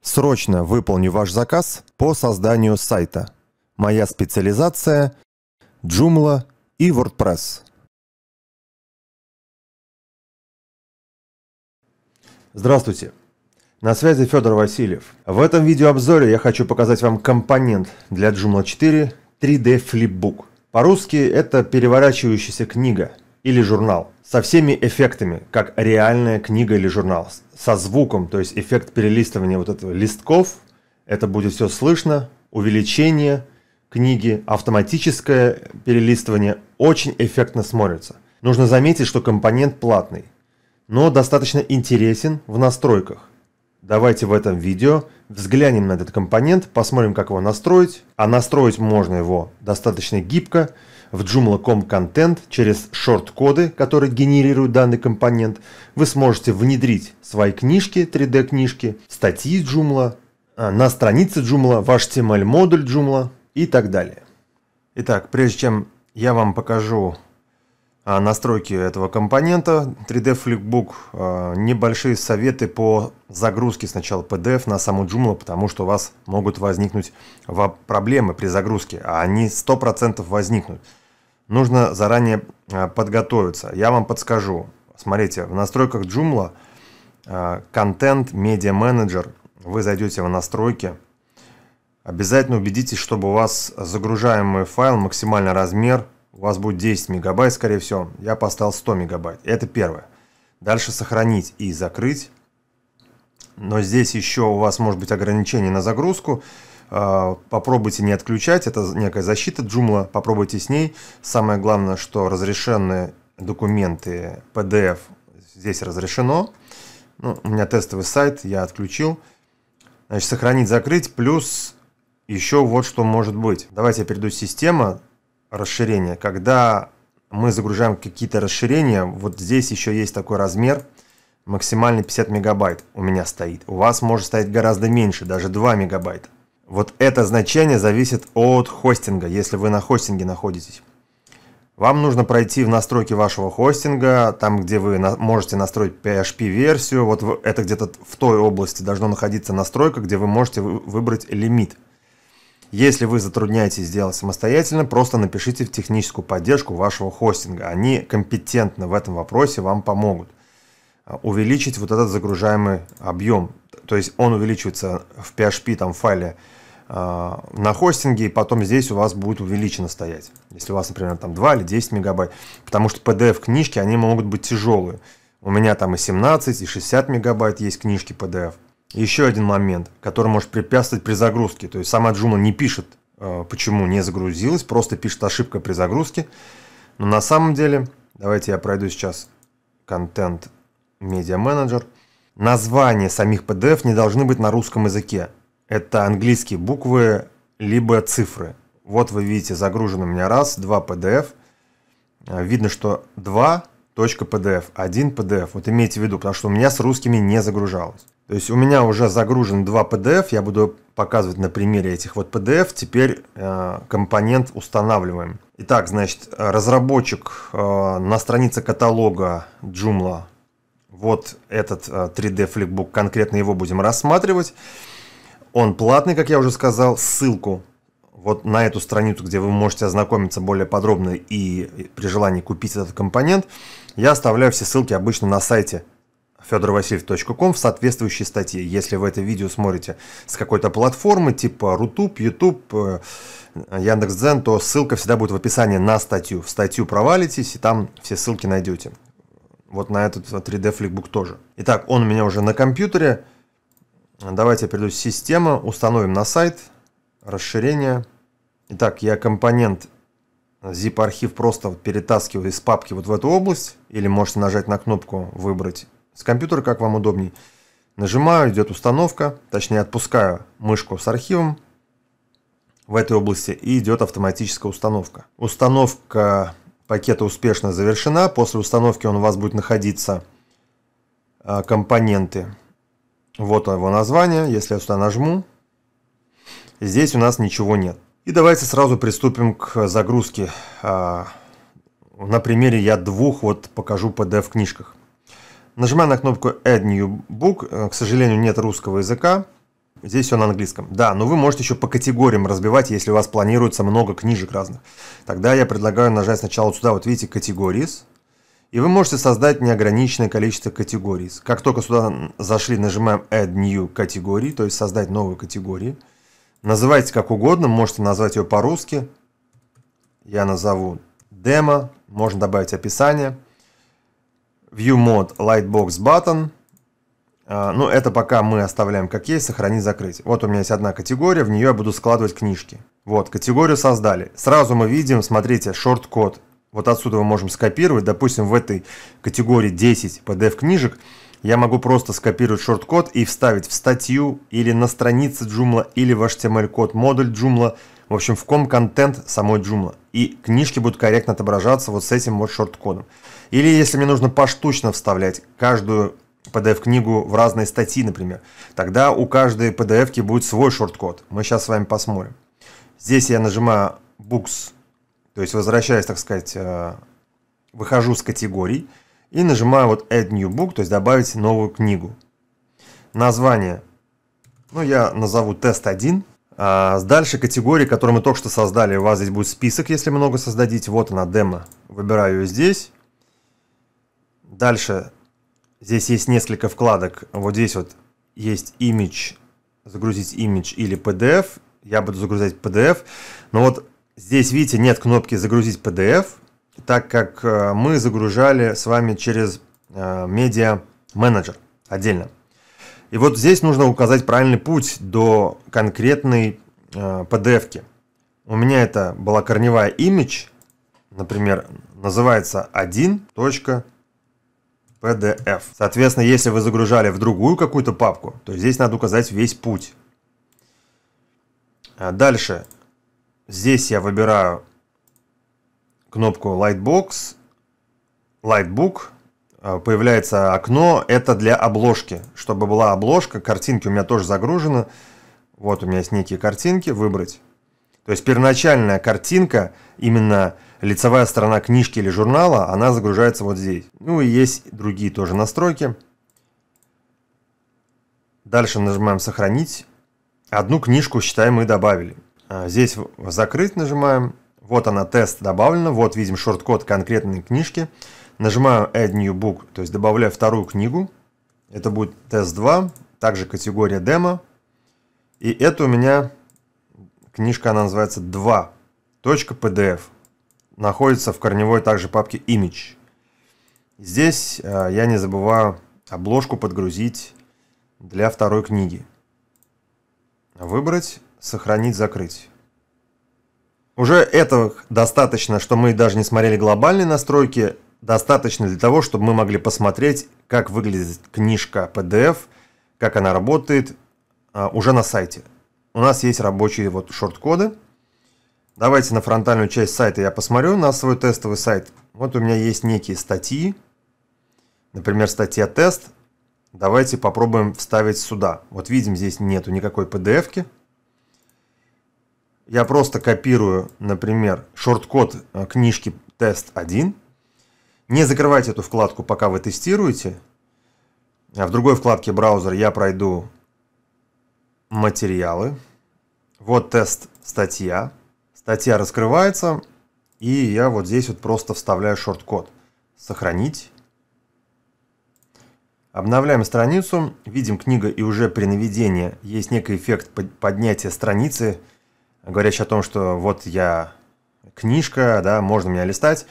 Срочно выполню ваш заказ по созданию сайта. Моя специализация – Joomla и WordPress. Здравствуйте! На связи Федор Васильев. В этом видеообзоре я хочу показать вам компонент для Joomla 4 3D Flipbook. По-русски это переворачивающаяся книга – или журнал со всеми эффектами, как реальная книга или журнал, со звуком, то есть эффект перелистывания вот этого листков, это будет все слышно, увеличение книги, автоматическое перелистывание очень эффектно смотрится. Нужно заметить, что компонент платный, но достаточно интересен в настройках. Давайте в этом видео взглянем на этот компонент, посмотрим, как его настроить. А настроить можно его достаточно гибко, в Joomla.com Контент через шорт-коды, которые генерируют данный компонент, вы сможете внедрить свои книжки, 3D-книжки, статьи Joomla, а, на странице Joomla, ваш HTML-модуль Joomla и так далее. Итак, прежде чем я вам покажу а, настройки этого компонента 3D Flipbook. А, небольшие советы по загрузке сначала PDF на саму Joomla, потому что у вас могут возникнуть проблемы при загрузке, а они 100% возникнут. Нужно заранее а, подготовиться. Я вам подскажу. Смотрите, в настройках Joomla контент, медиа менеджер, вы зайдете в настройки, обязательно убедитесь, чтобы у вас загружаемый файл, максимальный размер – у вас будет 10 мегабайт, скорее всего. Я поставил 100 мегабайт. Это первое. Дальше сохранить и закрыть. Но здесь еще у вас может быть ограничение на загрузку. А, попробуйте не отключать, это некая защита Joomla, попробуйте с ней. Самое главное, что разрешенные документы PDF здесь разрешено. Ну, у меня тестовый сайт, я отключил. Значит, сохранить, закрыть, плюс еще вот что может быть. Давайте я перейду в систему расширения. Когда мы загружаем какие-то расширения, вот здесь еще есть такой размер, максимальный 50 мегабайт у меня стоит. У вас может стоять гораздо меньше, даже 2 мегабайта. Вот это значение зависит от хостинга, если вы на хостинге находитесь. Вам нужно пройти в настройки вашего хостинга, там, где вы на можете настроить PHP-версию. Вот это где-то в той области должно находиться настройка, где вы можете выбрать лимит – если вы затрудняетесь сделать самостоятельно, просто напишите в техническую поддержку вашего хостинга. Они компетентно в этом вопросе, вам помогут а, увеличить вот этот загружаемый объем. То есть он увеличивается в PHP там файле а, на хостинге, и потом здесь у вас будет увеличено стоять. Если у вас, например, там 2 или 10 мегабайт. Потому что PDF книжки, они могут быть тяжелые. У меня там и 17, и 60 мегабайт есть книжки PDF. Еще один момент, который может препятствовать при загрузке. То есть сама Джуна не пишет, э, почему не загрузилась, просто пишет ошибка при загрузке. Но на самом деле, давайте я пройду сейчас контент Media Manager. Названия самих PDF не должны быть на русском языке. Это английские буквы, либо цифры. Вот вы видите, загружено у меня раз, два PDF. Э, видно, что 2.pdf, один PDF. Вот имейте в виду, потому что у меня с русскими не загружалось. То есть у меня уже загружен два PDF, я буду показывать на примере этих вот PDF. Теперь э, компонент устанавливаем. Итак, значит, разработчик э, на странице каталога Joomla. Вот этот э, 3D Flipbook, конкретно его будем рассматривать. Он платный, как я уже сказал. Ссылку вот на эту страницу, где вы можете ознакомиться более подробно и при желании купить этот компонент, я оставляю все ссылки обычно на сайте fedorvasильев.com в соответствующей статье. Если вы это видео смотрите с какой-то платформы типа Рутуб, YouTube, э, Яндекс.Дзен, то ссылка всегда будет в описании на статью. В статью провалитесь, и там все ссылки найдете. Вот на этот 3D Flickbook тоже. Итак, он у меня уже на компьютере. Давайте я перейду в систему, установим на сайт, расширение. Итак, я компонент zip-архив просто перетаскиваю из папки вот в эту область, или можете нажать на кнопку «Выбрать с компьютера как вам удобней. Нажимаю, идет установка, точнее отпускаю мышку с архивом в этой области и идет автоматическая установка. Установка пакета успешно завершена. После установки он у вас будет находиться а, компоненты. Вот его название. Если я сюда нажму, здесь у нас ничего нет. И давайте сразу приступим к загрузке. А, на примере я двух вот покажу PDF-книжках. Нажимаю на кнопку Add New Book. Э, к сожалению, нет русского языка. Здесь все на английском. Да, но вы можете еще по категориям разбивать, если у вас планируется много книжек разных. Тогда я предлагаю нажать сначала вот сюда, вот видите, категории. И вы можете создать неограниченное количество категорий. Как только сюда зашли, нажимаем Add New Category, то есть создать новую категорию. Называйте как угодно, можете назвать ее по-русски. Я назову демо, можно добавить описание. View mode Lightbox Button. А, ну, это пока мы оставляем как есть, сохранить, закрыть. Вот у меня есть одна категория, в нее я буду складывать книжки. Вот, категорию создали. Сразу мы видим, смотрите, шорт-код. Вот отсюда мы можем скопировать. Допустим, в этой категории 10 PDF-книжек я могу просто скопировать шорт-код и вставить в статью или на странице Joomla, или в HTML-код модуль Joomla. В общем, в ком-контент самой Joomla и книжки будут корректно отображаться вот с этим вот шорт-кодом. Или если мне нужно поштучно вставлять каждую PDF-книгу в разные статьи, например, тогда у каждой pdf будет свой шорт-код. Мы сейчас с вами посмотрим. Здесь я нажимаю Books, то есть возвращаюсь, так сказать, э, выхожу с категорий и нажимаю вот Add New Book, то есть добавить новую книгу. Название, ну я назову тест 1, а, Дальше категории, которые мы только что создали. У вас здесь будет список, если много создадите. Вот она, демо. Выбираю ее здесь. Дальше здесь есть несколько вкладок. Вот здесь вот есть image, загрузить image или PDF. Я буду загрузать PDF. Но вот здесь, видите, нет кнопки загрузить PDF, так как э, мы загружали с вами через э, медиа менеджер отдельно. И вот здесь нужно указать правильный путь до конкретной э, PDF. -ки. У меня это была корневая image, например, называется 1.pdf. Соответственно, если вы загружали в другую какую-то папку, то здесь надо указать весь путь. А дальше, здесь я выбираю кнопку Lightbox, Lightbook, Э, появляется окно, это для обложки. Чтобы была обложка, картинки у меня тоже загружены. Вот у меня есть некие картинки, выбрать. То есть первоначальная картинка, именно лицевая сторона книжки или журнала, она загружается вот здесь. Ну и есть другие тоже настройки. Дальше нажимаем «Сохранить». Одну книжку, считаем, мы добавили. А, здесь «Закрыть» нажимаем. Вот она, тест добавлена. Вот видим шорт-код конкретной книжки. Нажимаю Add New Book, то есть добавляю вторую книгу. Это будет тест 2, также категория демо. И это у меня книжка, она называется 2.pdf. Находится в корневой также папке Image. Здесь э, я не забываю обложку подгрузить для второй книги. Выбрать, сохранить, закрыть. Уже этого достаточно, что мы даже не смотрели глобальные настройки достаточно для того, чтобы мы могли посмотреть, как выглядит книжка PDF, как она работает а, уже на сайте. У нас есть рабочие вот шорт-коды. Давайте на фронтальную часть сайта я посмотрю на свой тестовый сайт. Вот у меня есть некие статьи, например, статья «Тест». Давайте попробуем вставить сюда. Вот видим, здесь нету никакой PDF. -ки. Я просто копирую, например, шорт-код а, книжки «Тест 1». Не закрывать эту вкладку, пока вы тестируете. А в другой вкладке браузер я пройду материалы. Вот тест статья. Статья раскрывается, и я вот здесь вот просто вставляю шорт-код. Сохранить. Обновляем страницу, видим книга и уже при наведении есть некий эффект поднятия страницы, говорящий о том, что вот я книжка, да, можно меня листать.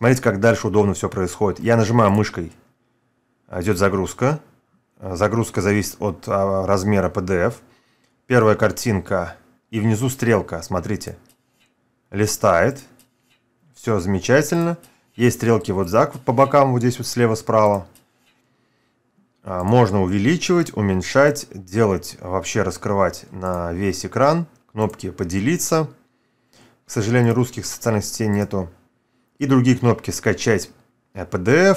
Смотрите, как дальше удобно все происходит. Я нажимаю мышкой, а, идет загрузка. А, загрузка зависит от а, размера PDF. Первая картинка и внизу стрелка, смотрите. Листает. Все замечательно. Есть стрелки вот за, по бокам, вот здесь вот слева-справа. Можно увеличивать, уменьшать, делать, вообще раскрывать на весь экран. Кнопки «Поделиться». К сожалению, русских социальных сетей нету и другие кнопки «Скачать PDF». Э,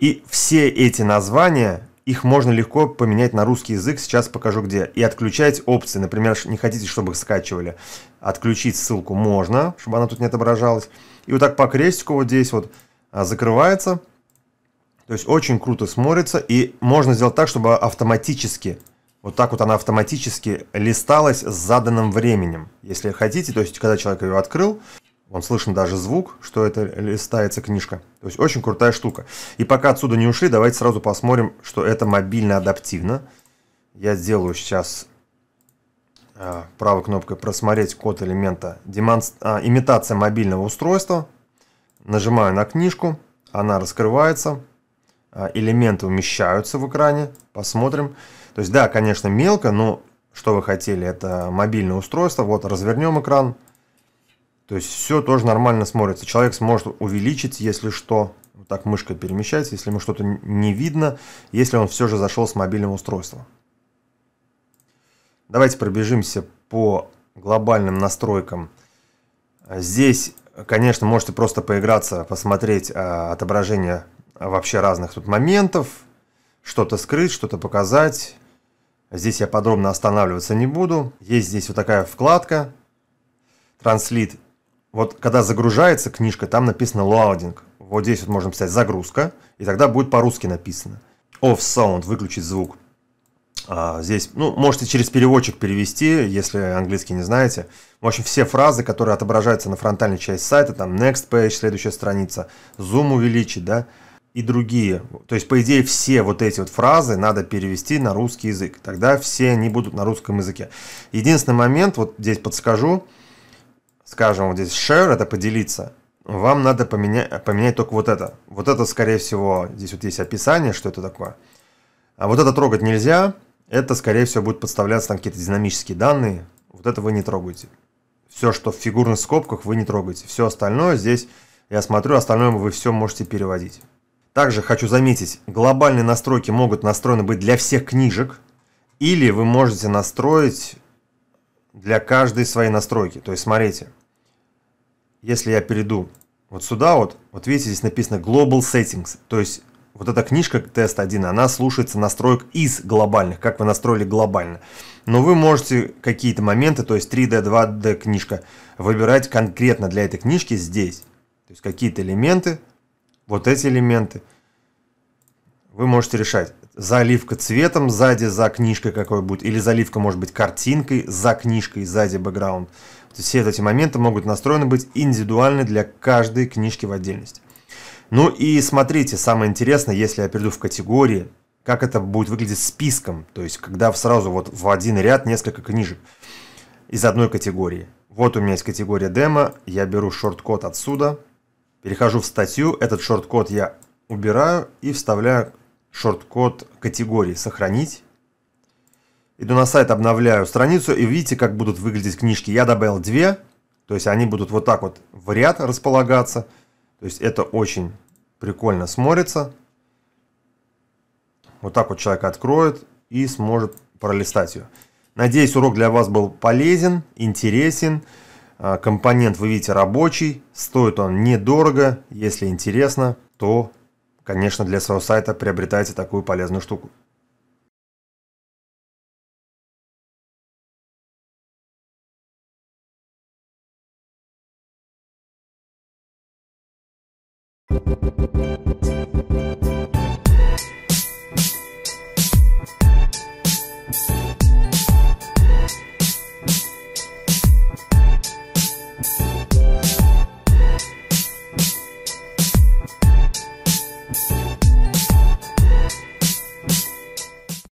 и все эти названия, их можно легко поменять на русский язык, сейчас покажу где. И отключать опции, например, не хотите, чтобы их скачивали. Отключить ссылку можно, чтобы она тут не отображалась. И вот так по крестику вот здесь вот а, закрывается. То есть очень круто смотрится, и можно сделать так, чтобы автоматически вот так вот она автоматически листалась с заданным временем. Если хотите, то есть когда человек ее открыл, Вон слышен даже звук, что это листается книжка. То есть очень крутая штука. И пока отсюда не ушли, давайте сразу посмотрим, что это мобильно адаптивно. Я сделаю сейчас э, правой кнопкой «Просмотреть код элемента». Демонст... А, имитация мобильного устройства. Нажимаю на книжку, она раскрывается. А, элементы умещаются в экране. Посмотрим. То есть да, конечно, мелко, но что вы хотели? Это мобильное устройство. Вот развернем Экран то есть все тоже нормально смотрится. Человек сможет увеличить, если что. Вот так мышка перемещается, если ему что-то не видно, если он все же зашел с мобильного устройства. Давайте пробежимся по глобальным настройкам. Здесь, конечно, можете просто поиграться, посмотреть а, отображение вообще разных тут моментов, что-то скрыть, что-то показать. Здесь я подробно останавливаться не буду. Есть здесь вот такая вкладка «Транслит вот когда загружается книжка, там написано loading. Вот здесь вот можно писать загрузка, и тогда будет по-русски написано. Off sound, выключить звук. А, здесь, ну, можете через переводчик перевести, если английский не знаете. В общем, все фразы, которые отображаются на фронтальной части сайта, там next page, следующая страница, zoom увеличить, да, и другие. То есть, по идее, все вот эти вот фразы надо перевести на русский язык. Тогда все они будут на русском языке. Единственный момент, вот здесь подскажу, скажем, вот здесь share – это поделиться, вам надо поменять, поменять только вот это. Вот это, скорее всего, здесь вот есть описание, что это такое. А вот это трогать нельзя, это, скорее всего, будет подставляться там какие-то динамические данные. Вот это вы не трогаете. Все, что в фигурных скобках, вы не трогаете. Все остальное здесь, я смотрю, остальное вы все можете переводить. Также хочу заметить, глобальные настройки могут настроены быть для всех книжек, или вы можете настроить для каждой своей настройки. То есть, смотрите – если я перейду вот сюда вот, вот видите, здесь написано Global Settings, то есть вот эта книжка тест 1, она слушается настроек из глобальных, как вы настроили глобально. Но вы можете какие-то моменты, то есть 3D, 2D книжка, выбирать конкретно для этой книжки здесь. То есть какие-то элементы, вот эти элементы, вы можете решать. Заливка цветом сзади за книжкой какой будет, или заливка может быть картинкой за книжкой сзади бэкграунд. То есть все эти моменты могут настроены быть индивидуально для каждой книжки в отдельности. Ну и смотрите, самое интересное, если я перейду в категории, как это будет выглядеть списком, то есть когда сразу вот в один ряд несколько книжек из одной категории. Вот у меня есть категория демо, я беру шорт-код отсюда, перехожу в статью, этот шорт-код я убираю и вставляю шорт-код категории «Сохранить». Иду на сайт, обновляю страницу, и видите, как будут выглядеть книжки. Я добавил две, то есть они будут вот так вот в ряд располагаться. То есть это очень прикольно смотрится. Вот так вот человек откроет и сможет пролистать ее. Надеюсь, урок для вас был полезен, интересен. А, компонент вы видите рабочий, стоит он недорого. Если интересно, то, конечно, для своего сайта приобретайте такую полезную штуку. Thank you.